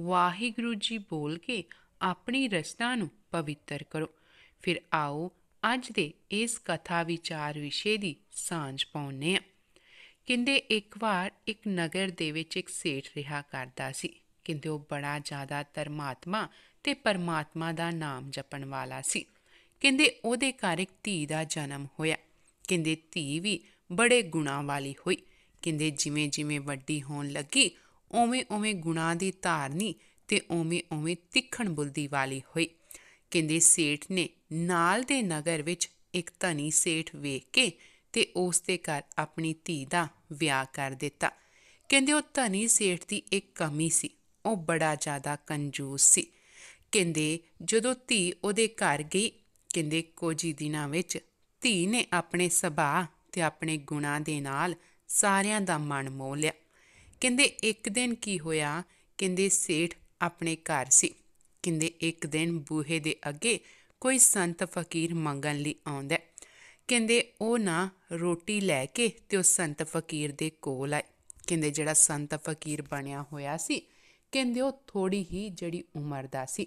ਵਾਹਿਗੁਰੂ ਜੀ ਬੋਲ ਕੇ ਆਪਣੀ ਰਸਨਾ ਨੂੰ ਪਵਿੱਤਰ ਕਰੋ ਫਿਰ ਆਓ ਅੱਜ ਦੇ ਇਸ ਕਥਾ ਵਿਚਾਰ ਵਿਸ਼ੇ ਦੀ ਸਾਂਝ ਪਾਉਨੇ ਆ ਕਿੰਦੇ ਇੱਕ ਵਾਰ ਇੱਕ ਨਗਰ ਦੇ ਵਿੱਚ ਇੱਕ ਸੇਠ ਰਿਹਾ ਕਰਦਾ ਸੀ ਕਿੰਦੇ ਉਹ ਬੜਾ ਜ਼ਿਆਦਾ ਧਰਮਾਤਮਾ ਤੇ ਪਰਮਾਤਮਾ ਦਾ ਨਾਮ ਜਪਣ ਵਾਲਾ ਸੀ ਕਿੰਦੇ ਉਹਦੇ ਘਰ ਇੱਕ ਧੀ ਦਾ ਜਨਮ ਹੋਇਆ ਕਿੰਦੇ ਧੀ ਵੀ ਬੜੇ ਗੁਣਾ ਵਾਲੀ ਹੋਈ ਕਿੰਦੇ ਜਿਵੇਂ ਜਿਵੇਂ ਵੱਡੀ ਹੋਣ ਲੱਗੀ ਓਵੇਂ ਓਵੇਂ ਗੁਣਾ ਦੀ ਧਾਰਨੀ ਤੇ ਓਵੇਂ ਓਵੇਂ ਤਿੱਖਣ ਬੁੱਧੀ ਵਾਲੀ ਹੋਈ ਕਹਿੰਦੇ ਸੇਠ ਨੇ ਨਾਲ ਦੇ ਨਗਰ ਵਿੱਚ ਇੱਕ ਧਨੀ ਸੇਠ ਵੇਖ ਕੇ ਤੇ ਉਸ ਦੇ ਘਰ ਆਪਣੀ ਧੀ ਦਾ ਵਿਆਹ ਕਰ ਦਿੱਤਾ ਕਹਿੰਦੇ ਉਹ ਧਨੀ ਸੇਠ ਦੀ ਇੱਕ ਕਮੀ ਸੀ ਉਹ ਬੜਾ ਜ਼ਿਆਦਾ ਕੰਜੂਸ ਸੀ ਕਹਿੰਦੇ ਜਦੋਂ ਧੀ ਉਹਦੇ ਘਰ ਗਈ ਕਹਿੰਦੇ ਕੁਝ ਦਿਨਾਂ ਵਿੱਚ ਧੀ ਨੇ ਆਪਣੇ ਸੁਭਾਅ ਤੇ ਆਪਣੇ ਗੁਣਾਂ ਦੇ ਨਾਲ ਸਾਰਿਆਂ ਦਾ ਮਨ ਮੋਹ ਲਿਆ ਕਹਿੰਦੇ ਇੱਕ ਦਿਨ ਕੀ ਹੋਇਆ ਕਹਿੰਦੇ ਸੇਠ ਆਪਣੇ ਘਰ ਸੀ ਕਹਿੰਦੇ ਇੱਕ ਦਿਨ ਬੂਹੇ ਦੇ ਅੱਗੇ ਕੋਈ ਸੰਤ ਫਕੀਰ ਮੰਗਣ ਲਈ ਆਉਂਦਾ ਕਹਿੰਦੇ ਉਹ ਨਾ ਰੋਟੀ ਲੈ ਕੇ ਤੇ ਉਹ ਸੰਤ ਫਕੀਰ ਦੇ ਕੋਲ ਆਏ ਕਹਿੰਦੇ ਜਿਹੜਾ ਸੰਤ ਫਕੀਰ ਬਣਿਆ ਹੋਇਆ ਸੀ ਕਹਿੰਦੇ ਉਹ ਥੋੜੀ ਹੀ ਜਿਹੜੀ ਉਮਰ ਦਾ ਸੀ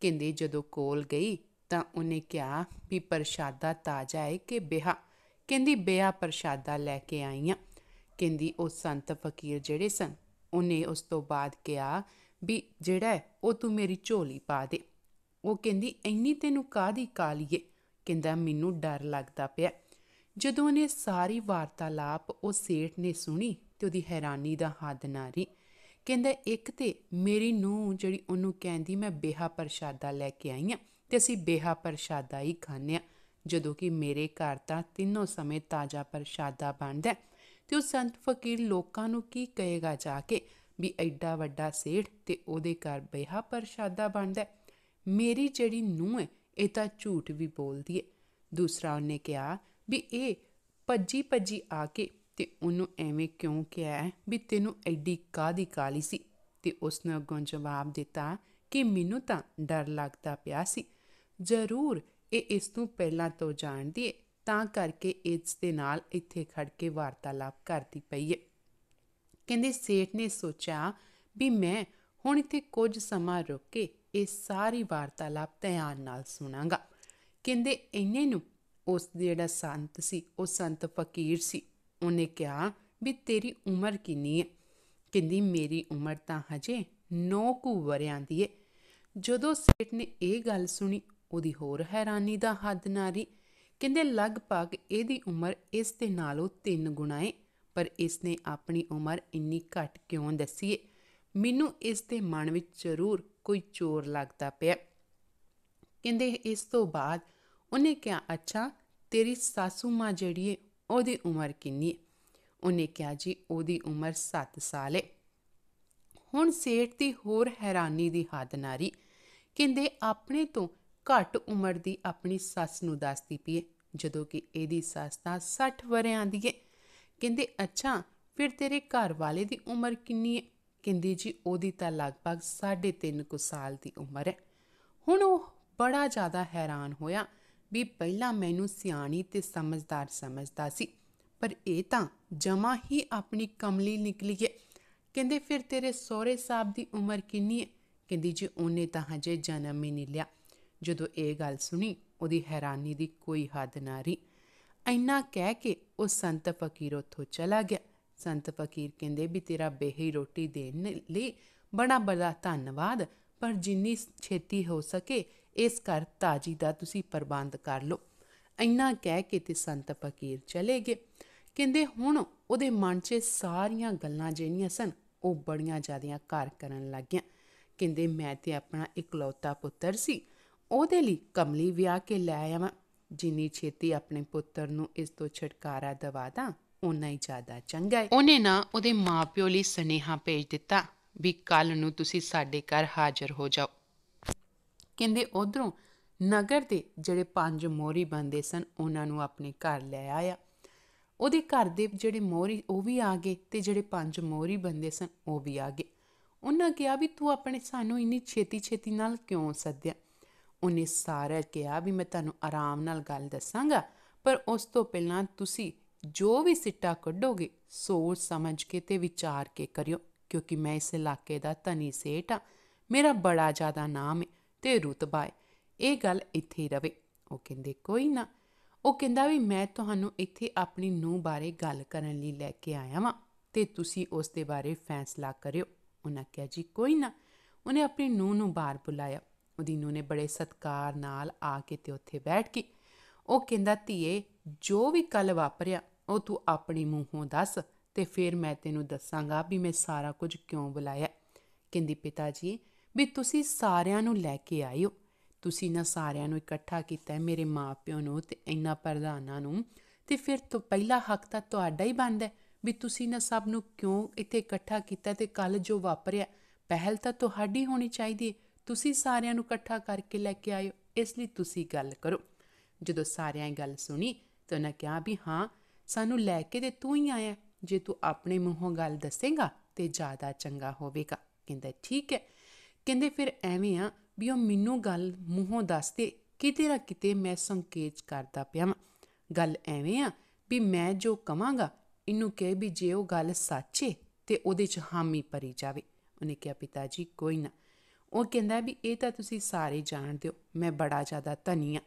ਕਹਿੰਦੇ ਜਦੋਂ ਕੋਲ ਗਈ ਤਾਂ ਉਹਨੇ ਕਿਹਾ ਵੀ ਪ੍ਰਸ਼ਾਦਾ ਤਾਜ਼ਾ ਹੈ ਕਿ ਬਿਹਾ ਕਹਿੰਦੀ ਬਿਆ ਪ੍ਰਸ਼ਾਦਾ ਲੈ ਕੇ ਆਈਆਂ ਕਹਿੰਦੀ ਉਹ ਸੰਤ ਫਕੀਰ ਜਿਹੜੇ ਸਨ ਉਹਨੇ ਉਸ ਤੋਂ ਬਾਅਦ ਕਿਹਾ ਵੀ ਜਿਹੜਾ ਉਹ ਤੂੰ ਮੇਰੀ ਝੋਲੀ ਪਾ ਦੇ ਉਹ ਕਹਿੰਦੀ ਇੰਨੀ ਤੈਨੂੰ ਕਾਦੀ ਕਾਲੀਏ ਕਹਿੰਦਾ ਮੈਨੂੰ ਡਰ ਲੱਗਦਾ ਪਿਆ ਜਦੋਂ ਉਹਨੇ ਸਾਰੀ ਵਾਰਤਾਲਾਪ ਉਹ ਸੇਠ ਨੇ ਸੁਣੀ ਤੇ ਉਹਦੀ ਹੈਰਾਨੀ ਦਾ ਹੱਦ ਨਾ ਰਹੀ ਕਹਿੰਦਾ ਇੱਕ ਤੇ ਮੇਰੀ ਨੂੰ ਜਿਹੜੀ ਉਹਨੂੰ ਕਹਿੰਦੀ ਮੈਂ ਬੇਹਾ ਪ੍ਰਸ਼ਾਦਾ ਲੈ ਕੇ ਆਈ ਆ ਤੇ ਅਸੀਂ ਬੇਹਾ ਪ੍ਰਸ਼ਾਦਾ ਹੀ ਖਾਣਿਆ ਆ ਜਦੋਂ ਕਿ ਮੇਰੇ ਘਰ ਤਾਂ ਤਿੰਨੋਂ ਸਮੇਂ ਤਾਜ਼ਾ ਪ੍ਰਸ਼ਾਦਾ ਬਣਦਾ ਤੇ ਉਹ ਸੰਤ ਫਕੀਰ ਲੋਕਾਂ ਨੂੰ ਕੀ ਕਹੇਗਾ ਜਾ ਕੇ ਵੀ ਐਡਾ ਵੱਡਾ ਸੇਠ ਤੇ ਉਹਦੇ ਘਰ ਬਿਹਾ ਪ੍ਰਸ਼ਾਦਾ ਬਣਦਾ ਮੇਰੀ ਜਿਹੜੀ ਨੂੰਹ ਹੈ ਇਹ ਤਾਂ ਝੂਠ ਵੀ ਬੋਲਦੀ ਹੈ ਦੂਸਰਾ ਉਹਨੇ ਕਿਹਾ ਵੀ ਇਹ ਭੱਜੀ ਭੱਜੀ ਆ ਕੇ ਤੇ ਉਹਨੂੰ ਐਵੇਂ ਕਿਉਂ ਕਿਹਾ ਵੀ ਤੈਨੂੰ ਐਡੀ ਕਾਦੀ ਕਾਲੀ ਸੀ ਤੇ ਉਸਨੇ ਅਗੋਂ ਜਵਾਬ ਦਿੱਤਾ ਕਿ ਮੈਨੂੰ ਤਾਂ ਡਰ ਲੱਗਦਾ ਪਿਆ ਸੀ ਜ਼ਰੂਰ ਇਹ ਇਸ ਨੂੰ ਪਹਿਲਾਂ ਤੋਂ ਜਾਣਦੀ ਹੈ ਤਾਂ ਕਰਕੇ ਇਸ ਦੇ ਨਾਲ ਇੱਥੇ ਖੜ ਕੇ ਵਾਰਤਾਲਾਪ ਕਰਦੀ ਪਈ ਹੈ ਕਹਿੰਦੇ ਸੇਠ ਨੇ ਸੋਚਿਆ ਵੀ ਮੈਂ ਹੁਣ ਇੱਥੇ ਕੁਝ ਸਮਾਂ ਰੁਕ ਕੇ ਇਹ ਸਾਰੀ ਵਾਰਤਾਲਾਪ ਧਿਆਨ ਨਾਲ ਸੁਣਾਂਗਾ ਕਹਿੰਦੇ ਇੰਨੇ ਨੂੰ ਉਸ ਜਿਹੜਾ ਸੰਤ ਸੀ ਉਹ ਸੰਤ ਫਕੀਰ ਸੀ ਉਹਨੇ ਕਿਹਾ ਵੀ ਤੇਰੀ ਉਮਰ ਕਿੰਨੀ ਹੈ ਕਹਿੰਦੀ ਮੇਰੀ ਉਮਰ ਤਾਂ ਹਜੇ 9 ਕੁ ਵਰਿਆਂ ਦੀ ਹੈ ਜਦੋਂ ਸੇਠ ਨੇ ਇਹ ਗੱਲ ਸੁਣੀ ਉਹਦੀ ਹੋਰ ਹੈਰਾਨੀ ਦਾ ਹੱਦ ਨਾਰੀ ਕਹਿੰਦੇ ਲਗਭਗ ਇਹਦੀ ਉਮਰ ਇਸ ਦੇ ਨਾਲੋਂ 3 ਗੁਣਾ ਹੈ ਪਰ ਇਸ ਨੇ ਆਪਣੀ ਉਮਰ ਇੰਨੀ ਘੱਟ ਕਿਉਂ ਦੱਸੀ ਹੈ ਮੈਨੂੰ ਇਸ ਦੇ ਮਨ ਵਿੱਚ ਜ਼ਰੂਰ ਕੋਈ ਚੋਰ ਲੱਗਦਾ ਪਿਆ ਕਹਿੰਦੇ ਇਸ ਤੋਂ ਬਾਅਦ ਉਹਨੇ ਕਿਹਾ ਅੱਛਾ ਤੇਰੀ ਸਾਸੂ ਮਾਂ ਜਿਹੜੀ ਹੈ ਉਹਦੀ ਉਮਰ ਕਿੰਨੀ ਹੈ ਉਹਨੇ ਕਿਹਾ ਜੀ ਉਹਦੀ ਉਮਰ 7 ਸਾਲ ਹੈ ਹੁਣ ਸੇਠ ਦੀ ਹੋਰ ਹੈਰਾਨੀ ਦੀ ਹੱਦ ਨਾਰੀ ਕਹਿੰਦੇ ਆਪਣੇ ਤੋਂ ਘੱਟ ਉਮਰ ਦੀ ਆਪਣੀ ਸੱਸ ਨੂੰ ਦੱਸਦੀ ਪਈ ਜਦੋਂ ਕਿ ਇਹਦੀ ਸੱਸ ਤਾਂ 60 ਵਰਿਆਂ ਦੀ ਏ ਕਹਿੰਦੇ ਅੱਛਾ ਫਿਰ ਤੇਰੇ ਘਰ ਵਾਲੇ ਦੀ ਉਮਰ ਕਿੰਨੀ ਹੈ ਕਹਿੰਦੀ ਜੀ ਉਹਦੀ ਤਾਂ ਲਗਭਗ 3.5 ਕੁ ਸਾਲ ਦੀ ਉਮਰ ਹੈ ਹੁਣ ਉਹ ਬੜਾ ਜ਼ਿਆਦਾ ਹੈਰਾਨ ਹੋਇਆ ਵੀ ਪਹਿਲਾਂ ਮੈਨੂੰ ਸਿਆਣੀ ਤੇ ਸਮਝਦਾਰ ਸਮਝਦਾ ਸੀ ਪਰ ਇਹ ਤਾਂ ਜਮਾ ਹੀ ਆਪਣੀ ਕਮਲੀ ਨਿਕਲੀ ਹੈ ਕਹਿੰਦੇ ਫਿਰ ਤੇਰੇ ਸਹੁਰੇ ਸਾਹਿਬ ਦੀ ਉਮਰ ਕਿੰਨੀ ਹੈ ਕਹਿੰਦੀ ਜੀ ਉਹਨੇ ਤਾਂ ਹਜੇ ਜਨਮ ਹੀ ਨਹੀਂ ਲਿਆ ਜਦੋਂ ਇਹ ਗੱਲ ਸੁਣੀ ਉਹਦੀ ਹੈਰਾਨੀ ਦੀ ਕੋਈ ਹੱਦ ਨਾ ਰਹੀ ਐਨਾ ਕਹਿ ਕੇ ਉਹ ਸੰਤ ਫਕੀਰ ਉੱਥੋਂ ਚਲਾ ਗਿਆ ਸੰਤ ਫਕੀਰ ਕਹਿੰਦੇ ਵੀ ਤੇਰਾ ਬੇਹੀ ਰੋਟੀ ਦੇਣ ਲਈ ਬੜਾ ਬੜਾ ਧੰਨਵਾਦ ਪਰ ਜਿੰਨੀ ਛੇਤੀ ਹੋ ਸਕੇ ਇਸ ਘਰ ਤਾਜੀ ਦਾ ਤੁਸੀਂ ਪ੍ਰਬੰਧ ਕਰ ਲਓ ਐਨਾ ਕਹਿ ਕੇ ਤੇ ਸੰਤ ਫਕੀਰ ਚਲੇ ਗਏ ਕਹਿੰਦੇ ਹੁਣ ਉਹਦੇ ਮਨ 'ਚ ਸਾਰੀਆਂ ਗੱਲਾਂ ਜਿਹੜੀਆਂ ਸਨ ਉਹ ਬੜੀਆਂ ਜ਼ਿਆਦੀਆਂ ਘਰ ਕਰਨ ਲੱਗੀਆਂ ਕਹਿੰਦੇ ਮੈਂ ਤੇ ਆਪਣਾ ਇਕਲੌਤਾ ਪੁੱਤਰ ਸੀ ਉਹਦੇ ਲਈ ਕਮਲੀ ਵਿਆਹ ਕੇ ਲੈ ਆਵਾਂ ਜਿੰਨੀ ਛੇਤੀ ਆਪਣੇ ਪੁੱਤਰ ਨੂੰ ਇਸ ਤੋਂ ਛੁਟਕਾਰਾ ਦਵਾ ਦਾਂ ਉਨਾ ਹੀ ਜ਼ਿਆਦਾ ਚੰਗਾ ਹੈ ਉਹਨੇ ਨਾ ਉਹਦੇ ਮਾਪਿਓ ਲਈ ਸਨੇਹਾ ਭੇਜ ਦਿੱਤਾ ਵੀ ਕੱਲ ਨੂੰ ਤੁਸੀਂ ਸਾਡੇ ਘਰ ਹਾਜ਼ਰ ਹੋ ਜਾਓ ਕਹਿੰਦੇ ਉਧਰੋਂ ਨਗਰ ਦੇ ਜਿਹੜੇ ਪੰਜ ਮੋਰੀ ਬੰਦੇ ਸਨ ਉਹਨਾਂ ਨੂੰ ਆਪਣੇ ਘਰ ਲੈ ਆਇਆ ਉਹਦੇ ਘਰ ਦੇ ਜਿਹੜੇ ਮੋਰੀ ਉਹ ਵੀ ਆ ਗਏ ਤੇ ਜਿਹੜੇ ਪੰਜ ਮੋਰੀ ਬੰਦੇ ਸਨ ਉਹ ਵੀ ਆ ਗਏ ਉਹਨਾਂ ਕਿਹਾ ਵੀ ਤੂੰ ਆਪਣੇ ਸਾਨੂੰ ਇੰਨੀ ਛੇਤੀ ਛੇਤੀ ਨਾਲ ਕਿਉਂ ਸੱਦਿਆ ਉਹਨੇ ਸਾਰਾ ਕਿਹਾ ਵੀ ਮੈਂ ਤੁਹਾਨੂੰ ਆਰਾਮ ਨਾਲ ਗੱਲ ਦੱਸਾਂਗਾ ਪਰ ਉਸ ਤੋਂ ਪਹਿਲਾਂ ਤੁਸੀਂ ਜੋ ਵੀ ਸਿੱਟਾ ਕੱਢੋਗੇ ਸੋਚ ਸਮਝ ਕੇ ਤੇ ਵਿਚਾਰ ਕੇ ਕਰਿਓ ਕਿਉਂਕਿ ਮੈਂ ਇਸ ਇਲਾਕੇ ਦਾ ਧਨੀ ਸੇਠ ਆ ਮੇਰਾ ਬੜਾ ਜ਼ਿਆਦਾ ਨਾਮ ਹੈ ਤੇ ਰੁਤਬਾ ਹੈ ਇਹ ਗੱਲ ਇੱਥੇ ਹੀ ਰਵੇ ਉਹ ਕਹਿੰਦੇ ਕੋਈ ਨਾ ਉਹ ਕਹਿੰਦਾ ਵੀ ਮੈਂ ਤੁਹਾਨੂੰ ਇੱਥੇ ਆਪਣੀ ਨੂੰ ਬਾਰੇ ਗੱਲ ਕਰਨ ਲਈ ਲੈ ਕੇ ਆਇਆ ਵਾਂ ਤੇ ਤੁਸੀਂ ਉਸ ਦੇ ਬਾਰੇ ਫੈਸਲਾ ਕਰਿਓ ਉਹਨਾਂ ਕਿਹਾ ਜੀ ਕੋਈ ਨਾ ਉਹਨੇ ਆਪਣੀ ਨੂੰ ਨੂੰ ਬਾਹਰ ਬੁਲਾਇਆ ਉਦੀਨੂ ਨੇ ਬੜੇ ਸਤਕਾਰ ਨਾਲ ਆ ਕੇ ਤੇ ਉੱਥੇ ਬੈਠ ਕੇ ਉਹ ਕਹਿੰਦਾ ਧੀਏ ਜੋ ਵੀ ਕੱਲ ਵਾਪਰਿਆ ਉਹ ਤੂੰ ਆਪਣੀ ਮੂੰਹੋਂ ਦੱਸ ਤੇ ਫਿਰ ਮੈਂ ਤੈਨੂੰ ਦੱਸਾਂਗਾ ਵੀ ਮੈਂ ਸਾਰਾ ਕੁਝ ਕਿਉਂ ਬੁਲਾਇਆ ਕਹਿੰਦੀ ਪਿਤਾ ਜੀ ਵੀ ਤੁਸੀਂ ਸਾਰਿਆਂ ਨੂੰ ਲੈ ਕੇ ਆਇਓ ਤੁਸੀਂ ਨਾ ਸਾਰਿਆਂ ਨੂੰ ਇਕੱਠਾ ਕੀਤਾ ਮੇਰੇ ਮਾਪਿਆਂ ਨੂੰ ਤੇ ਇੰਨਾ ਪ੍ਰਧਾਨਾਂ ਨੂੰ ਤੇ ਫਿਰ ਤੋਂ ਪਹਿਲਾ ਹੱਕ ਤਾਂ ਤੁਹਾਡਾ ਹੀ ਬੰਦ ਹੈ ਵੀ ਤੁਸੀਂ ਨਾ ਸਭ ਨੂੰ ਕਿਉਂ ਇੱਥੇ ਇਕੱਠਾ ਕੀਤਾ ਤੇ ਕੱਲ ਜੋ ਵਾਪਰਿਆ ਪਹਿਲ ਤਾਂ ਤੁਹਾਡੀ ਹੋਣੀ ਚਾਹੀਦੀ ਹੈ ਤੁਸੀਂ ਸਾਰਿਆਂ ਨੂੰ ਇਕੱਠਾ ਕਰਕੇ ਲੈ ਕੇ ਆਇਓ ਇਸ ਲਈ ਤੁਸੀਂ ਗੱਲ ਕਰੋ ਜਦੋਂ ਸਾਰਿਆਂ ਇਹ ਗੱਲ ਸੁਣੀ ਤਾਂ ਉਹਨਾਂ ਕਿਹਾ ਵੀ ਹਾਂ ਸਾਨੂੰ ਲੈ ਕੇ ਤੇ ਤੂੰ ਹੀ ਆਇਆ ਜੇ ਤੂੰ ਆਪਣੇ ਮੂੰਹੋਂ ਗੱਲ ਦੱਸੇਗਾ ਤੇ ਜ਼ਿਆਦਾ ਚੰਗਾ ਹੋਵੇਗਾ ਕਹਿੰਦਾ ਠੀਕ ਹੈ ਕਹਿੰਦੇ ਫਿਰ ਐਵੇਂ ਆ ਵੀ ਉਹ ਮੈਨੂੰ ਗੱਲ ਮੂੰਹੋਂ ਦੱਸ ਤੇ ਕਿਤੇ ਨਾ ਕਿਤੇ ਮੈਂ ਸੰਕੇਤ ਕਰਦਾ ਪਿਆ ਗੱਲ ਐਵੇਂ ਆ ਵੀ ਮੈਂ ਜੋ ਕਵਾਂਗਾ ਇਹਨੂੰ ਕਹਿ ਵੀ ਜੇ ਉਹ ਗੱਲ ਸੱਚੇ ਤੇ ਉਹਦੇ 'ਚ ਹਾਮੀ ਭਰੀ ਜਾਵੇ ਉਹਨੇ ਕਿਹਾ ਪਿਤਾ ਜੀ ਕੋਈ ਨਾ ਉਹ ਕਹਿੰਦਾ ਵੀ ਇਹ ਤਾਂ ਤੁਸੀਂ ਸਾਰੇ ਜਾਣਦੇ ਹੋ ਮੈਂ ਬੜਾ ਜ਼ਿਆਦਾ ਧਨੀ ਆ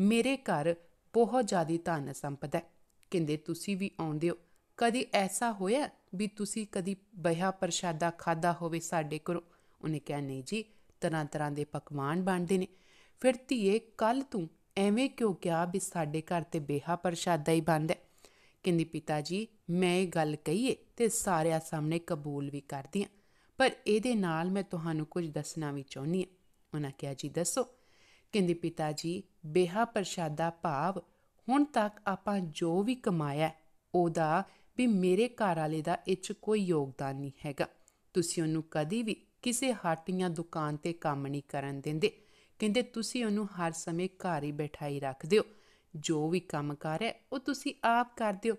ਮੇਰੇ ਘਰ ਬਹੁਤ ਜ਼ਿਆਦੀ ਧਨ ਸੰਪਦਾ ਹੈ ਕਹਿੰਦੇ ਤੁਸੀਂ ਵੀ ਆਉਂਦੇ ਹੋ ਕਦੀ ਐਸਾ ਹੋਇਆ ਵੀ ਤੁਸੀਂ ਕਦੀ ਬਹਿਆ ਪ੍ਰਸ਼ਾਦਾ ਖਾਦਾ ਹੋਵੇ ਸਾਡੇ ਕੋਲ ਉਹਨੇ ਕਿਹਾ ਨਹੀਂ ਜੀ ਤਰ੍ਹਾਂ ਤਰ੍ਹਾਂ ਦੇ ਪਕਵਾਨ ਬਣਦੇ ਨੇ ਫਿਰ ਧੀਏ ਕੱਲ ਤੂੰ ਐਵੇਂ ਕਿਉਂ ਕਿਹਾ ਵੀ ਸਾਡੇ ਘਰ ਤੇ ਬਹਾ ਪ੍ਰਸ਼ਾਦਾ ਹੀ ਬੰਦ ਹੈ ਕਹਿੰਦੀ ਪਿਤਾ ਜੀ ਮੈਂ ਇਹ ਗੱਲ ਕਹੀਏ ਤੇ ਸਾਰਿਆਂ ਸਾਹਮਣੇ ਕਬੂਲ ਵੀ ਕਰਦੀ ਆ ਪਰ ਇਹਦੇ ਨਾਲ ਮੈਂ ਤੁਹਾਨੂੰ ਕੁਝ ਦੱਸਣਾ ਵੀ ਚਾਹੁੰਦੀ ਹਾਂ ਉਹਨਾਂ ਕਿਹਾ ਜੀ ਦੱਸੋ ਕਹਿੰਦੇ ਪਿਤਾ ਜੀ ਬੇਹਾ ਪ੍ਰਸ਼ਾਦਾ ਭਾਵ ਹੁਣ ਤੱਕ ਆਪਾਂ ਜੋ ਵੀ ਕਮਾਇਆ ਉਹਦਾ ਵੀ ਮੇਰੇ ਘਰ ਵਾਲੇ ਦਾ ਇੱਚ ਕੋਈ ਯੋਗਦਾਨ ਨਹੀਂ ਹੈਗਾ ਤੁਸੀਂ ਉਹਨੂੰ ਕਦੀ ਵੀ ਕਿਸੇ ਹਾਟੀਆਂ ਦੁਕਾਨ ਤੇ ਕੰਮ ਨਹੀਂ ਕਰਨ ਦਿੰਦੇ ਕਹਿੰਦੇ ਤੁਸੀਂ ਉਹਨੂੰ ਹਰ ਸਮੇਂ ਘਰ ਹੀ ਬਿਠਾਈ ਰੱਖਦੇ ਹੋ ਜੋ ਵੀ ਕੰਮ ਕਰ ਹੈ ਉਹ ਤੁਸੀਂ ਆਪ ਕਰਦੇ ਹੋ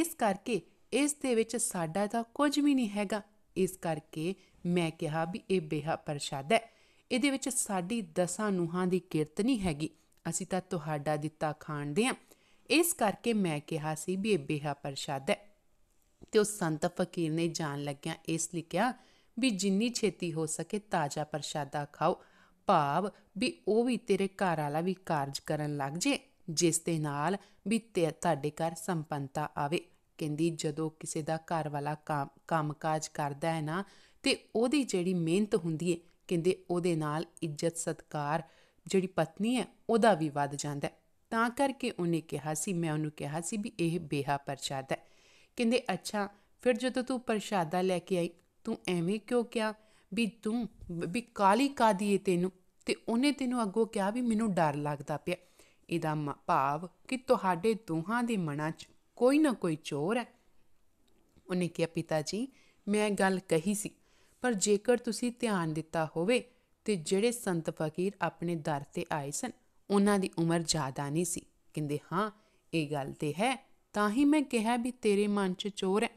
ਇਸ ਕਰਕੇ ਇਸ ਦੇ ਵਿੱਚ ਸਾਡਾ ਤਾਂ ਕੁਝ ਵੀ ਨਹੀਂ ਹੈਗਾ ਇਸ ਕਰਕੇ ਮੈਂ ਕਿਹਾ ਵੀ ਇਹ ਬੇਹਾ ਪ੍ਰਸ਼ਾਦ ਹੈ ਇਹਦੇ ਵਿੱਚ ਸਾਡੀ ਦਸਾਂ ਨੂਹਾਂ ਦੀ ਕਿਰਤ ਨਹੀਂ ਹੈਗੀ ਅਸੀਂ ਤਾਂ ਤੁਹਾਡਾ ਦਿੱਤਾ ਖਾਣਦੇ ਆ ਇਸ ਕਰਕੇ ਮੈਂ ਕਿਹਾ ਸੀ ਵੀ ਇਹ ਬੇਹਾ ਪ੍ਰਸ਼ਾਦ ਹੈ ਤੇ ਉਸ ਸੰਤ ਫਕੀਰ ਨੇ ਜਾਣ ਲੱਗਿਆ ਇਸ ਲਈ ਕਿਹਾ ਵੀ ਜਿੰਨੀ ਛੇਤੀ ਹੋ ਸਕੇ ਤਾਜ਼ਾ ਪ੍ਰਸ਼ਾਦਾ ਖਾਓ ਭਾਵ ਵੀ ਉਹ ਵੀ ਤੇਰੇ ਘਰ ਵਾਲਾ ਵੀ ਕਾਰਜ ਕਰਨ ਲੱਗ ਜੇ ਜਿਸ ਦੇ ਨਾਲ ਵੀ ਤੁਹਾਡੇ ਘਰ ਸੰਪੰਨਤਾ ਆਵੇ ਕਹਿੰਦੀ ਜਦੋਂ ਕਿਸੇ ਦਾ ਘਰ ਵਾਲਾ ਕੰਮਕਾਜ ਕਰਦਾ ਹੈ ਨਾ ਤੇ ਉਹਦੀ ਜਿਹੜੀ ਮਿਹਨਤ ਹੁੰਦੀ ਹੈ ਕਹਿੰਦੇ ਉਹਦੇ ਨਾਲ ਇੱਜ਼ਤ ਸਤਕਾਰ ਜਿਹੜੀ ਪਤਨੀ ਹੈ ਉਹਦਾ ਵੀ ਵੱਧ ਜਾਂਦਾ ਤਾਂ ਕਰਕੇ ਉਹਨੇ ਕਿਹਾ ਸੀ ਮੈਂ ਉਹਨੂੰ ਕਿਹਾ ਸੀ ਵੀ ਇਹ ਬੇਹਾ ਪ੍ਰਸ਼ਾਦ ਹੈ ਕਹਿੰਦੇ ਅੱਛਾ ਫਿਰ ਜਦੋਂ ਤੂੰ ਪ੍ਰਸ਼ਾਦਾ ਲੈ ਕੇ ਆਈ ਤੂੰ ਐਵੇਂ ਕਿਉਂ ਕਿਹਾ ਵੀ ਤੂੰ ਵੀ ਕਾਲੀ ਕਾਦੀ ਏ ਤੈਨੂੰ ਤੇ ਉਹਨੇ ਤੈਨੂੰ ਅੱਗੋਂ ਕਿਹਾ ਵੀ ਮੈਨੂੰ ਡਰ ਲੱਗਦਾ ਪਿਆ ਇਹਦਾ ਭਾਵ ਕਿ ਤੁਹਾਡੇ ਦੋਹਾਂ ਦੇ ਮਨਾਂ 'ਚ ਕੋਈ ਨਾ ਕੋਈ ਚੋਰ ਹੈ ਉਹਨੇ ਕਿਹਾ ਪਿਤਾ ਜੀ ਮੈਂ ਗੱਲ ਕਹੀ ਸੀ ਪਰ ਜੇਕਰ ਤੁਸੀਂ ਧਿਆਨ ਦਿੱਤਾ ਹੋਵੇ ਤੇ ਜਿਹੜੇ ਸੰਤ ਫਕੀਰ ਆਪਣੇ ਦਰ ਤੇ ਆਏ ਸਨ ਉਹਨਾਂ ਦੀ ਉਮਰ ਜ਼ਿਆਦਾ ਨਹੀਂ ਸੀ ਕਹਿੰਦੇ ਹਾਂ ਇਹ ਗੱਲ ਤੇ ਹੈ ਤਾਂ ਹੀ ਮੈਂ ਕਿਹਾ ਵੀ ਤੇਰੇ ਮਨ 'ਚ ਚੋਰ ਹੈ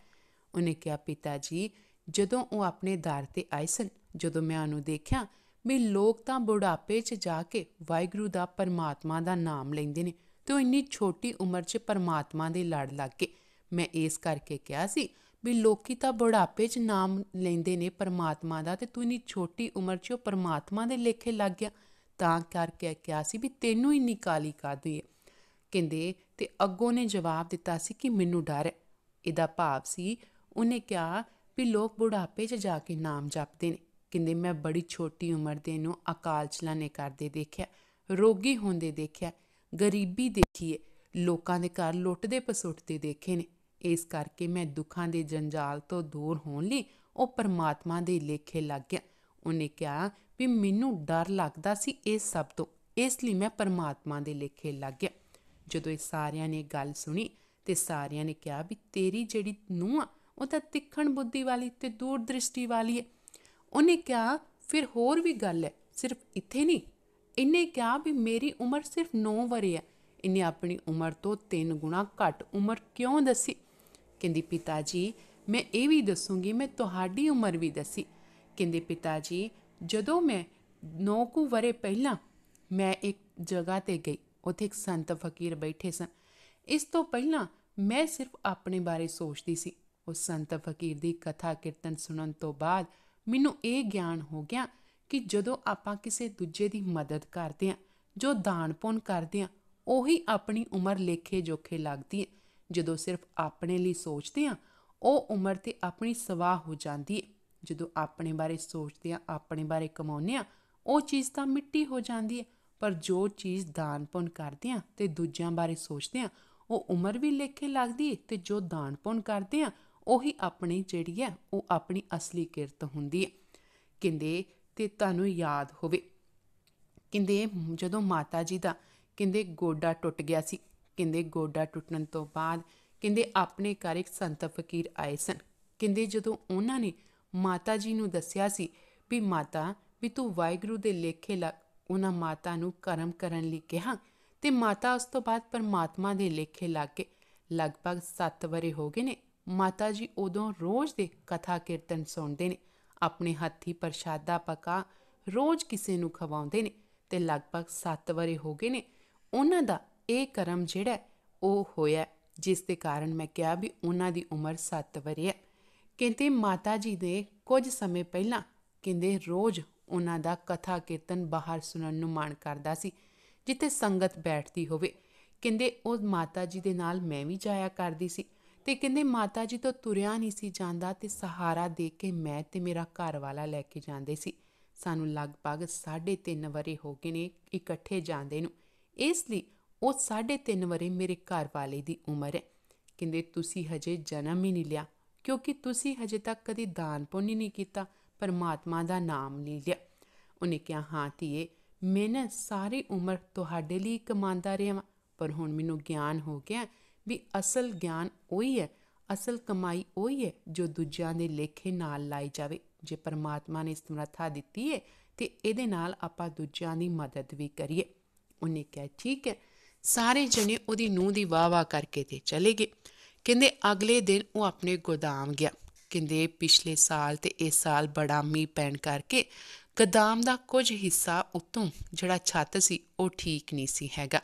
ਉਹਨੇ ਕਿਹਾ ਪਿਤਾ ਜੀ ਜਦੋਂ ਉਹ ਆਪਣੇ ਦਰ ਤੇ ਆਏ ਸਨ ਜਦੋਂ ਮੈਂ ਉਹਨੂੰ ਦੇਖਿਆ ਵੀ ਲੋਕ ਤਾਂ ਬੁਢਾਪੇ 'ਚ ਜਾ ਕੇ ਵਾਹਿਗੁਰੂ ਦਾ ਪਰਮਾਤਮਾ ਦਾ ਨਾਮ ਲੈਂਦੇ ਨੇ ਤੇ ਉਹ ਇੰਨੀ ਛੋਟੀ ਉਮਰ 'ਚ ਪਰਮਾਤਮਾ ਦੇ ਲੜ ਲੱਗ ਕੇ ਮੈਂ ਇਸ ਕਰਕੇ ਕਿਹਾ ਸੀ ਵੀ ਲੋਕੀ ਤਾਂ ਬੁਢਾਪੇ 'ਚ ਨਾਮ ਲੈਂਦੇ ਨੇ ਪਰਮਾਤਮਾ ਦਾ ਤੇ ਤੂੰ ਇੰਨੀ ਛੋਟੀ ਉਮਰ 'ਚ ਉਹ ਪਰਮਾਤਮਾ ਦੇ ਲੇਖੇ ਲੱਗ ਗਿਆ ਤਾਂ ਕਰਕੇ ਕਿਹਾ ਸੀ ਵੀ ਤੈਨੂੰ ਇੰਨੀ ਕਾਲੀ ਕਾਦੀ ਹੈ ਕਹਿੰਦੇ ਤੇ ਅੱਗੋਂ ਨੇ ਜਵਾਬ ਦਿੱਤਾ ਸੀ ਕਿ ਮੈਨੂੰ ਡਰ ਹੈ ਇਹਦਾ ਭਾਵ ਸੀ ਉਹਨੇ ਕਿਹਾ ਵੀ ਲੋਕ ਬੁਢਾਪੇ 'ਚ ਜਾ ਕੇ ਨਾਮ ਜਪਦੇ ਨੇ ਕਹਿੰਦੇ ਮੈਂ ਬੜੀ ਛੋਟੀ ਉਮਰ ਦੇ ਨੂੰ ਅਕਾਲ ਚਲਾਣੇ ਕਰਦੇ ਦੇਖਿਆ ਰੋਗੀ ਹੁੰਦੇ ਦੇਖਿਆ ਗਰੀਬੀ ਦੇਖੀ ਹੈ ਲੋਕਾਂ ਦੇ ਘਰ ਲੁੱਟਦੇ ਪਸੁੱਟਦੇ ਦੇਖੇ ਨੇ ਇਸ ਕਰਕੇ ਮੈਂ ਦੁੱਖਾਂ ਦੇ ਜੰਜਾਲ ਤੋਂ ਦੂਰ ਹੋਣ ਲਈ ਉਹ ਪਰਮਾਤਮਾ ਦੇ ਲੇਖੇ ਲੱਗ ਗਿਆ ਉਹਨੇ ਕਿਹਾ ਵੀ ਮੈਨੂੰ ਡਰ ਲੱਗਦਾ ਸੀ ਇਸ ਸਭ ਤੋਂ ਇਸ ਲਈ ਮੈਂ ਪਰਮਾਤਮਾ ਦੇ ਲੇਖੇ ਲੱਗ ਗਿਆ ਜਦੋਂ ਇਹ ਸਾਰਿਆਂ ਨੇ ਗੱਲ ਸੁਣੀ ਤੇ ਸਾਰਿਆਂ ਨੇ ਕਿਹਾ ਵੀ ਤੇਰੀ ਜਿਹੜੀ ਨੂੰਹ ਆ ਉਹ ਤਾਂ ਤਿੱਖਣ ਬੁੱਧੀ ਵਾਲੀ ਤੇ ਦੂਰ ਦ੍ਰਿਸ਼ਟੀ ਵਾਲੀ ਹੈ ਉਹਨੇ ਕਿਹਾ ਫਿਰ ਹੋਰ ਵੀ ਗੱਲ ਹੈ ਸਿਰਫ ਇੱਥੇ ਨਹੀਂ ਇਹਨੇ ਕਿਹਾ ਵੀ ਮੇਰੀ ਉਮਰ ਸਿਰਫ 9 ਵਰੇ ਹੈ ਇਹਨੇ ਆਪਣੀ ਉਮਰ ਤੋਂ 3 ਗੁਣਾ ਘੱਟ ਉਮਰ ਕਿਉਂ ਦੱਸੀ ਕਹਿੰਦੀ ਪਿਤਾ ਜੀ ਮੈਂ ਇਹ ਵੀ ਦੱਸੂਗੀ ਮੈਂ ਤੁਹਾਡੀ ਉਮਰ ਵੀ ਦੱਸੀ ਕਹਿੰਦੇ ਪਿਤਾ ਜੀ ਜਦੋਂ ਮੈਂ 9 ਕੁ ਵਰੇ ਪਹਿਲਾਂ ਮੈਂ ਇੱਕ ਜਗ੍ਹਾ ਤੇ ਗਈ ਉੱਥੇ ਇੱਕ ਸੰਤ ਫਕੀਰ ਬੈਠੇ ਸਨ ਇਸ ਤੋਂ ਪਹਿਲਾਂ ਮੈਂ ਸਿਰਫ ਆਪਣੇ ਬਾਰੇ ਸੋਚਦੀ ਸੀ ਉਸ ਸੰਤ ਫਕੀਰ ਦੀ ਕਥਾ ਕੀਰਤਨ ਸੁਣਨ ਤੋਂ ਬਾਅਦ ਮੈਨੂੰ ਇਹ ਗਿਆਨ ਹੋ ਗਿਆ ਕਿ ਜਦੋਂ ਆਪਾਂ ਕਿਸੇ ਦੂਜੇ ਦੀ ਮਦਦ ਕਰਦੇ ਆਂ ਜੋ ਦਾਨ ਪੁੰਨ ਕਰਦੇ ਆਂ ਉਹੀ ਆਪਣੀ ਉਮਰ ਲੇਖੇ ਜੋਖੇ ਲੱਗਦੀ ਹੈ ਜਦੋਂ ਸਿਰਫ ਆਪਣੇ ਲਈ ਸੋਚਦੇ ਆਂ ਉਹ ਉਮਰ ਤੇ ਆਪਣੀ ਸਵਾਹ ਹੋ ਜਾਂਦੀ ਹੈ ਜਦੋਂ ਆਪਣੇ ਬਾਰੇ ਸੋਚਦੇ ਆਂ ਆਪਣੇ ਬਾਰੇ ਕਮਾਉਂਦੇ ਆਂ ਉਹ ਚੀਜ਼ ਤਾਂ ਮਿੱਟੀ ਹੋ ਜਾਂਦੀ ਹੈ ਪਰ ਜੋ ਚੀਜ਼ ਦਾਨ ਪੁੰਨ ਕਰਦੇ ਆਂ ਤੇ ਦੂਜਿਆਂ ਬਾਰੇ ਸੋਚਦੇ ਆਂ ਉਹ ਉਮਰ ਵੀ ਲੇਖੇ ਲੱਗਦੀ ਤੇ ਜੋ ਦਾਨ ਪੁੰਨ ਕਰਦੇ ਆਂ ਉਹੀ ਆਪਣੀ ਜਿਹੜੀ ਹੈ ਉਹ ਆਪਣੀ ਅਸਲੀ ਕਿਰਤ ਹੁੰਦੀ ਹੈ ਕਹਿੰਦੇ ਤੇ ਤੁਹਾਨੂੰ ਯਾਦ ਹੋਵੇ ਕਹਿੰਦੇ ਜਦੋਂ ਮਾਤਾ ਜੀ ਦਾ ਕਹਿੰਦੇ ਗੋਡਾ ਟੁੱਟ ਗਿਆ ਸੀ ਕਹਿੰਦੇ ਗੋਡਾ ਟੁੱਟਣ ਤੋਂ ਬਾਅਦ ਕਹਿੰਦੇ ਆਪਣੇ ਘਰ ਇੱਕ ਸੰਤ ਫਕੀਰ ਆਏ ਸਨ ਕਹਿੰਦੇ ਜਦੋਂ ਉਹਨਾਂ ਨੇ ਮਾਤਾ ਜੀ ਨੂੰ ਦੱਸਿਆ ਸੀ ਵੀ ਮਾਤਾ ਵੀ ਤੂੰ ਵਾਹਿਗੁਰੂ ਦੇ ਲੇਖੇ ਲੱਗ ਉਹਨਾਂ ਮਾਤਾ ਨੂੰ ਕਰਮ ਕਰਨ ਲਈ ਕਿਹਾ ਤੇ ਮਾਤਾ ਉਸ ਤੋਂ ਬਾਅਦ ਪਰਮਾਤਮਾ ਦੇ ਲੇਖੇ ਲੱਗ ਕੇ ਲਗਭਗ 7 ਵਰੇ ਹੋ ਗਏ ਨੇ ਮਾਤਾ ਜੀ ਉਦੋਂ ਰੋਜ਼ ਦੇ ਕਥਾ ਕੀਰਤਨ ਸੁਣਦੇ ਨੇ ਆਪਣੇ ਹੱਥੀ ਪ੍ਰਸ਼ਾਦਾ ਪਕਾ ਰੋਜ਼ ਕਿਸੇ ਨੂੰ ਖਵਾਉਂਦੇ ਨੇ ਤੇ ਲਗਭਗ 7 ਵਰੇ ਹੋ ਗਏ ਨੇ ਉਹਨਾਂ ਦਾ ਇਹ ਕਰਮ ਜਿਹੜਾ ਉਹ ਹੋਇਆ ਜਿਸ ਦੇ ਕਾਰਨ ਮੈਂ ਕਿਹਾ ਵੀ ਉਹਨਾਂ ਦੀ ਉਮਰ 7 ਵਰੇ ਹੈ ਕਹਿੰਦੇ ਮਾਤਾ ਜੀ ਦੇ ਕੁਝ ਸਮੇਂ ਪਹਿਲਾਂ ਕਹਿੰਦੇ ਰੋਜ਼ ਉਹਨਾਂ ਦਾ ਕਥਾ ਕੀਰਤਨ ਬਾਹਰ ਸੁਣਨ ਨੂੰ ਮਾਣ ਕਰਦਾ ਸੀ ਜਿੱਥੇ ਸੰਗਤ ਬੈਠਦੀ ਹੋਵੇ ਕਹਿੰਦੇ ਉਹ ਮਾਤਾ ਜੀ ਦੇ ਨਾਲ ਮੈਂ ਵੀ ਜਾਇਆ ਕਰਦੀ ਸੀ ਤੇ ਕਹਿੰਦੇ ਮਾਤਾ ਜੀ ਤੋਂ ਤੁਰਿਆ ਨਹੀਂ ਸੀ ਜਾਂਦਾ ਤੇ ਸਹਾਰਾ ਦੇ ਕੇ ਮੈਂ ਤੇ ਮੇਰਾ ਘਰ ਵਾਲਾ ਲੈ ਕੇ ਜਾਂਦੇ ਸੀ ਸਾਨੂੰ ਲਗਭਗ 3.5 ਵਰੇ ਹੋ ਗਏ ਨੇ ਇਕੱਠੇ ਜਾਂਦੇ ਨੂੰ ਇਸ ਲਈ ਉਹ 3.5 ਵਰੇ ਮੇਰੇ ਘਰ ਵਾਲੇ ਦੀ ਉਮਰ ਹੈ ਕਹਿੰਦੇ ਤੁਸੀਂ ਹਜੇ ਜਨਮ ਹੀ ਨਹੀਂ ਲਿਆ ਕਿਉਂਕਿ ਤੁਸੀਂ ਹਜੇ ਤੱਕ ਕਦੀ ਦਾਨ ਪੁੰਨ ਨਹੀਂ ਕੀਤਾ ਪਰਮਾਤਮਾ ਦਾ ਨਾਮ ਨਹੀਂ ਲਿਆ ਉਹਨੇ ਕਿਹਾ ਹਾਂ ਧੀਏ ਮੈਂ ਸਾਰੀ ਉਮਰ ਤੁਹਾਡੇ ਲਈ ਕਮਾਂਦਾ ਰਿਹਾ ਪਰ ਹੁਣ ਮੈਨੂੰ ਗਿਆਨ ਹੋ ਗਿਆ ਵੀ ਅਸਲ ਗਿਆਨ ਉਹੀ ਹੈ ਅਸਲ ਕਮਾਈ ਉਹੀ ਹੈ ਜੋ ਦੂਜਿਆਂ ਦੇ ਲੇਖੇ ਨਾਲ ਲਾਈ ਜਾਵੇ ਜੇ ਪਰਮਾਤਮਾ ਨੇ ਸਮਰੱਥਾ ਦਿੱਤੀ ਹੈ ਤੇ ਇਹਦੇ ਨਾਲ ਆਪਾਂ ਦੂਜਿਆਂ ਦੀ ਮਦਦ ਵੀ ਕਰੀਏ ਉਹਨੇ ਕਿਹਾ ਠੀਕ ਹੈ ਸਾਰੇ ਜਣੇ ਉਹਦੀ ਨੂੰਹ ਦੀ ਵਾਵਾ ਕਰਕੇ ਤੇ ਚਲੇ ਗਏ ਕਹਿੰਦੇ ਅਗਲੇ ਦਿਨ ਉਹ ਆਪਣੇ ਗੋਦਾਮ ਗਿਆ ਕਹਿੰਦੇ ਪਿਛਲੇ ਸਾਲ ਤੇ ਇਸ ਸਾਲ ਬੜਾ ਮੀਂਹ ਪੈਣ ਕਰਕੇ ਗੋਦਾਮ ਦਾ ਕੁਝ ਹਿੱਸਾ ਉਤੋਂ ਜਿਹੜਾ ਛੱਤ ਸੀ ਉਹ ਠੀਕ ਨਹੀਂ ਸੀ ਹੈਗਾ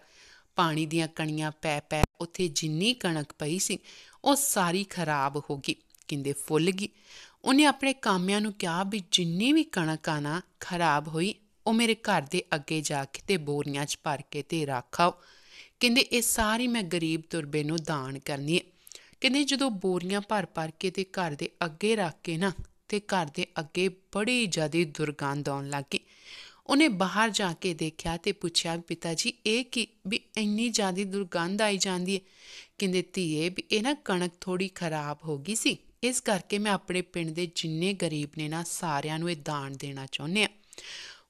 ਪਾਣੀ ਦੀਆਂ ਕਣੀਆਂ ਪੈ ਪੈ ਉੱਥੇ ਜਿੰਨੀ ਕਣਕ ਪਈ ਸੀ ਉਹ ਸਾਰੀ ਖਰਾਬ ਹੋ ਗਈ ਕਿੰਦੇ ਫੁੱਲ ਗਈ ਉਹਨੇ ਆਪਣੇ ਕਾਮਿਆਂ ਨੂੰ ਕਿਹਾ ਵੀ ਜਿੰਨੀ ਵੀ ਕਣਕ ਨਾ ਖਰਾਬ ਹੋਈ ਉਹ ਮੇਰੇ ਘਰ ਦੇ ਅੱਗੇ ਜਾ ਕੇ ਤੇ ਬੋਰੀਆਂ 'ਚ ਭਰ ਕੇ ਤੇ ਰੱਖਾਓ ਕਹਿੰਦੇ ਇਹ ਸਾਰੀ ਮੈਂ ਗਰੀਬ ਤੁਰਬੇ ਨੂੰ ਦਾਨ ਕਰਨੀ ਹੈ ਕਹਿੰਦੇ ਜਦੋਂ ਬੋਰੀਆਂ ਭਰ ਭਰ ਕੇ ਤੇ ਘਰ ਦੇ ਅੱਗੇ ਰੱਖ ਕੇ ਨਾ ਤੇ ਘਰ ਦੇ ਅੱਗੇ ਬੜੀ ਜ਼ਿਆਦੀ ਦੁਰਗੰਧ ਆਉਣ ਲੱਗੀ ਉਹਨੇ ਬਾਹਰ ਜਾ ਕੇ ਦੇਖਿਆ ਤੇ ਪੁੱਛਿਆ ਪਿਤਾ ਜੀ ਇਹ ਕੀ ਵੀ ਇੰਨੀ ਜ਼ਿਆਦੀ ਦੁਰਗੰਧ ਆਈ ਜਾਂਦੀ ਹੈ ਕਹਿੰਦੇ ਧੀਏ ਵੀ ਇਹ ਨਾ ਕਣਕ ਥੋੜੀ ਖਰਾਬ ਹੋ ਗਈ ਸੀ ਇਸ ਕਰਕੇ ਮੈਂ ਆਪਣੇ ਪਿੰਡ ਦੇ ਜਿੰਨੇ ਗਰੀਬ ਨੇ ਨਾ ਸਾਰਿਆਂ ਨੂੰ ਇਹ ਦਾਨ ਦੇਣਾ ਚਾਹੁੰਦੇ ਆ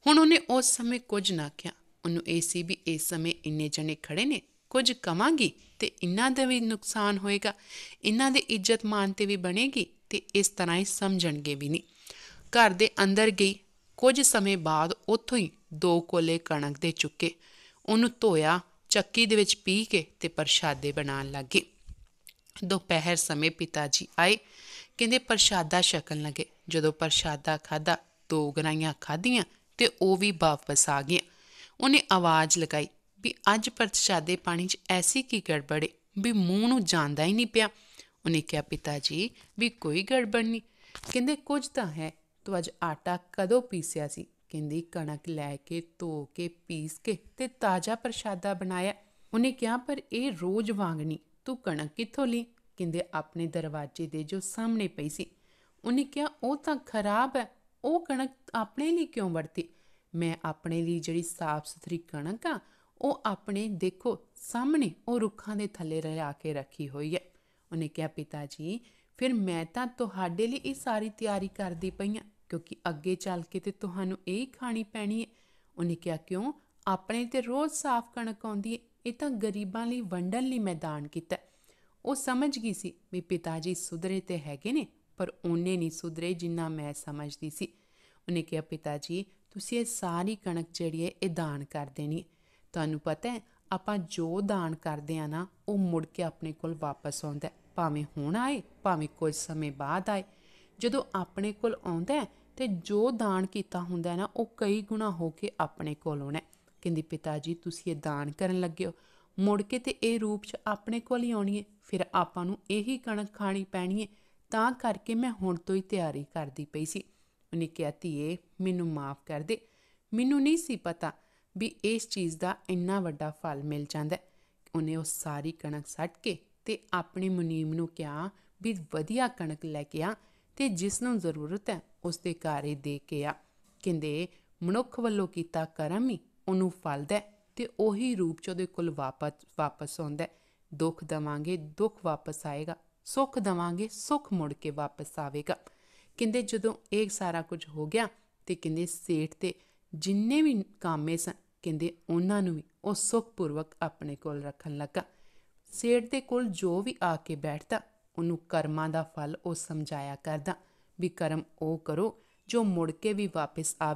ਹੁਣ ਉਹਨੇ ਉਸ ਸਮੇਂ ਕੁਝ ਨਾ ਕਿਹਾ ਉਹਨੂੰ ਇਹ ਸੀ ਵੀ ਇਸ ਸਮੇਂ ਇੰਨੇ ਜਣੇ ਖੜੇ ਨੇ ਕੁਝ ਕਮਾਂਗੀ ਤੇ ਇਹਨਾਂ ਦਾ ਵੀ ਨੁਕਸਾਨ ਹੋਏਗਾ ਇਹਨਾਂ ਦੇ ਇੱਜ਼ਤ ਮਾਨ ਤੇ ਵੀ ਬਣੇਗੀ ਤੇ ਇਸ ਤਰ੍ਹਾਂ ਹੀ ਸਮਝਣਗੇ ਵੀ ਨਹੀਂ ਘਰ ਦੇ ਅੰਦਰ ਗਈ ਕੁਝ ਸਮੇਂ ਬਾਅਦ ਉੱਥੋਂ ਹੀ ਦੋ ਕੋਲੇ ਕਣਕ ਦੇ ਚੁੱਕੇ ਉਹਨੂੰ ਧੋਇਆ ਚੱਕੀ ਦੇ ਵਿੱਚ ਪੀ ਕੇ ਤੇ ਪ੍ਰਸ਼ਾਦੇ ਬਣਾਉਣ ਲੱਗੇ ਦੁਪਹਿਰ ਸਮੇਂ ਪਿਤਾ ਜੀ ਆਏ ਕਹਿੰਦੇ ਪ੍ਰਸ਼ਾਦਾ ਛਕਣ ਲੱਗੇ ਜਦੋਂ ਪ੍ਰਸ਼ਾਦਾ ਖਾਦਾ ਦੋ ਗਰਾਈਆਂ ਖਾਧੀਆਂ ਤੇ ਉਹ ਵੀ ਵਾਪਸ ਆ ਗਿਆ ਉਹਨੇ ਆਵਾਜ਼ ਲਗਾਈ ਵੀ ਅੱਜ ਪ੍ਰਸ਼ਾਦੇ ਪਾਣੀ 'ਚ ਐਸੀ ਕੀ ਗੜਬੜੇ ਵੀ ਮੂੰਹ ਨੂੰ ਜਾਂਦਾ ਹੀ ਨਹੀਂ ਪਿਆ ਉਹਨੇ ਕਿਹਾ ਪਿਤਾ ਜੀ ਵੀ ਕੋਈ ਗੜਬੜ ਨਹੀਂ ਕਹਿੰਦੇ ਕੁਝ ਤਾਂ ਹੈ ਤੂੰ ਅੱਜ ਆਟਾ ਕਦੋਂ ਪੀਸਿਆ ਸੀ ਕਹਿੰਦੀ ਕਣਕ ਲੈ ਕੇ ਧੋ ਕੇ ਪੀਸ ਕੇ ਤੇ ਤਾਜ਼ਾ ਪ੍ਰਸ਼ਾਦਾ ਬਣਾਇਆ ਉਹਨੇ ਕਿਹਾ ਪਰ ਇਹ ਰੋਜ਼ ਵਾਂਗਣੀ ਤੂੰ ਕਣਕ ਕਿੱਥੋਂ ਲਈ ਕਹਿੰਦੇ ਆਪਣੇ ਦਰਵਾਜ਼ੇ ਦੇ ਜੋ ਸਾਹਮਣੇ ਪਈ ਸੀ ਉਹਨੇ ਕਿਹਾ ਉਹ ਤਾਂ ਖਰਾਬ ਹੈ ਉਹ ਕਣਕ ਆਪਣੇ ਲਈ ਕਿਉਂ ਵਰਤੀ ਮੈਂ ਆਪਣੇ ਲਈ ਜਿਹੜੀ ਸਾਫ਼ ਸੁਥਰੀ ਕਣਕ ਆ ਉਹ ਆਪਣੇ ਦੇਖੋ ਸਾਹਮਣੇ ਉਹ ਰੁੱਖਾਂ ਦੇ ਥੱਲੇ ਰਹਾ ਕੇ ਰੱਖੀ ਹੋਈ ਹੈ ਉਹਨੇ ਕਿਹਾ ਪਿਤਾ ਜੀ ਫਿਰ ਮੈਂ ਤਾਂ ਤੁਹਾਡੇ ਲਈ ਇਹ ਸਾਰੀ ਤਿਆਰੀ ਕਰਦੀ ਪਈ ਆ ਕਿਉਂਕਿ ਅੱਗੇ ਚੱਲ ਕੇ ਤੇ ਤੁਹਾਨੂੰ ਇਹ ਖਾਣੀ ਪੈਣੀ ਹੈ ਉਹਨੇ ਕਿਹਾ ਕਿਉਂ ਆਪਣੇ ਤੇ ਰੋਜ਼ ਸਾਫ਼ ਕਣਕ ਆਉਂਦੀ ਹੈ ਇਹ ਤਾਂ ਗਰੀਬਾਂ ਲਈ ਵੰਡਣ ਲਈ ਮੈਦਾਨ ਕੀਤਾ ਉਹ ਸਮਝ ਗਈ ਸੀ ਵੀ ਪਿਤਾ ਜੀ ਸੁਧਰੇ ਤੇ ਹੈਗੇ ਨੇ ਪਰ ਉਹਨੇ ਨਹੀਂ ਸੁਧਰੇ ਜਿੰਨਾ ਮੈਂ ਸਮਝਦੀ ਸੀ ਉਹਨੇ ਕਿਹਾ ਪਿਤਾ ਜੀ ਤੁਸੀਂ ਇਹ ਸਾਰੀ ਕਣਕ ਜਿਹੜੀ ਹੈ ਇਹ ਦਾਨ ਕਰ ਦੇਣੀ ਤੁਹਾਨੂੰ ਪਤਾ ਹੈ ਆਪਾਂ ਜੋ ਦਾਨ ਕਰਦੇ ਆ ਨਾ ਉਹ ਮੁੜ ਕੇ ਆਪਣੇ ਕੋਲ ਵਾਪਸ ਆਉਂਦਾ ਭਾਵੇਂ ਹੁਣ ਆਏ ਭਾਵੇਂ ਕੁਝ ਸਮੇਂ ਬਾਅਦ ਆਏ ਜਦੋਂ ਆਪਣੇ ਕੋਲ ਆਉਂਦਾ ਤੇ ਜੋ ਦਾਨ ਕੀਤਾ ਹੁੰਦਾ ਹੈ ਨਾ ਉਹ ਕਈ ਗੁਣਾ ਹੋ ਕੇ ਆਪਣੇ ਕੋਲ ਆਉਣਾ ਕਹਿੰਦੀ ਪਿਤਾ ਜੀ ਤੁਸੀਂ ਇਹ ਦਾਨ ਕਰਨ ਲੱਗਿਓ ਮੁੜ ਕੇ ਤੇ ਇਹ ਰੂਪ 'ਚ ਆਪਣੇ ਕੋਲ ਹੀ ਆਉਣੀ ਹੈ ਫਿਰ ਆਪਾਂ ਨੂੰ ਇਹੀ ਕਣਕ ਖਾਣੀ ਪੈਣੀ ਹੈ ਤਾਂ ਕਰਕੇ ਮੈਂ ਹੁਣ ਤੋਂ ਹੀ ਤਿਆਰੀ ਕਰਦੀ ਪਈ ਸੀ ਉਹਨੇ ਕਿਹਾ ਧੀਏ ਮੈਨੂੰ ਮਾਫ ਕਰ ਦੇ ਮੈਨੂੰ ਨਹੀਂ ਸੀ ਪਤਾ ਵੀ ਇਸ ਚੀਜ਼ ਦਾ ਇੰਨਾ ਵੱਡਾ ਫਲ ਮਿਲ ਜਾਂਦਾ ਉਹਨੇ ਉਹ ਸਾਰੀ ਕਣਕ ਸੱਟ ਕੇ ਤੇ ਆਪਣੇ ਮੁਨੀਮ ਨੂੰ ਕਿਹਾ ਵੀ ਵਧੀਆ ਕਣਕ ਲੈ ਕੇ ਆ ਤੇ ਜਿਸ ਨੂੰ ਜ਼ਰੂਰਤ ਹੈ ਉਸ ਦੇ ਘਰ ਹੀ ਦੇ ਕੇ ਆ ਕਹਿੰਦੇ ਮਨੁੱਖ ਵੱਲੋਂ ਕੀਤਾ ਕਰਮ ਹੀ ਉਹਨੂੰ ਫਲ ਤੇ ਉਹੀ ਰੂਪ ਚ ਉਹਦੇ ਕੋਲ ਵਾਪਸ ਵਾਪਸ ਆਉਂਦਾ ਦੁੱਖ ਦਵਾਂਗੇ ਦੁੱਖ ਵਾਪਸ ਆਏਗਾ ਸੁੱਖ ਦਵਾਂਗੇ ਸੁੱਖ ਮੁੜ ਕੇ ਵਾਪਸ ਆਵੇਗਾ ਕਹਿੰਦੇ ਜਦੋਂ ਇਹ ਸਾਰਾ ਕੁਝ ਹੋ ਗਿਆ ਤੇ ਕਹਿੰਦੇ ਸੇਠ ਤੇ ਜਿੰਨੇ ਵੀ ਕਾਮੇ ਸਨ ਕਹਿੰਦੇ ਉਹਨਾਂ ਨੂੰ ਵੀ ਉਹ ਸੁਖਪੂਰਵਕ ਆਪਣੇ ਕੋਲ ਰੱਖਣ ਲੱਗਾ ਸੇਠ ਦੇ ਕੋਲ ਜੋ ਵੀ ਆ ਕੇ ਬੈਠਦਾ ਉਹਨੂੰ ਕਰਮਾਂ ਦਾ ਫਲ ਉਹ ਸਮਝਾਇਆ ਕਰਦਾ ਵੀ ਕਰਮ ਉਹ ਕਰੋ ਜੋ ਮੁੜ ਕੇ ਵੀ ਵਾਪਸ ਆਵੇ